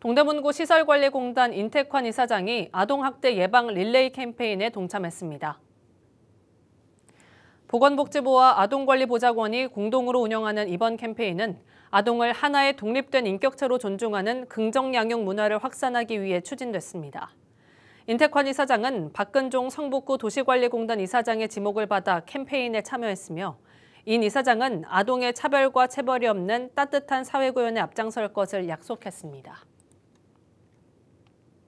동대문구 시설관리공단 인태환 이사장이 아동학대 예방 릴레이 캠페인에 동참했습니다. 보건복지부와 아동관리보좌관이 공동으로 운영하는 이번 캠페인은 아동을 하나의 독립된 인격체로 존중하는 긍정양육 문화를 확산하기 위해 추진됐습니다. 인태환 이사장은 박근종 성북구 도시관리공단 이사장의 지목을 받아 캠페인에 참여했으며 인 이사장은 아동의 차별과 체벌이 없는 따뜻한 사회 구현에 앞장설 것을 약속했습니다.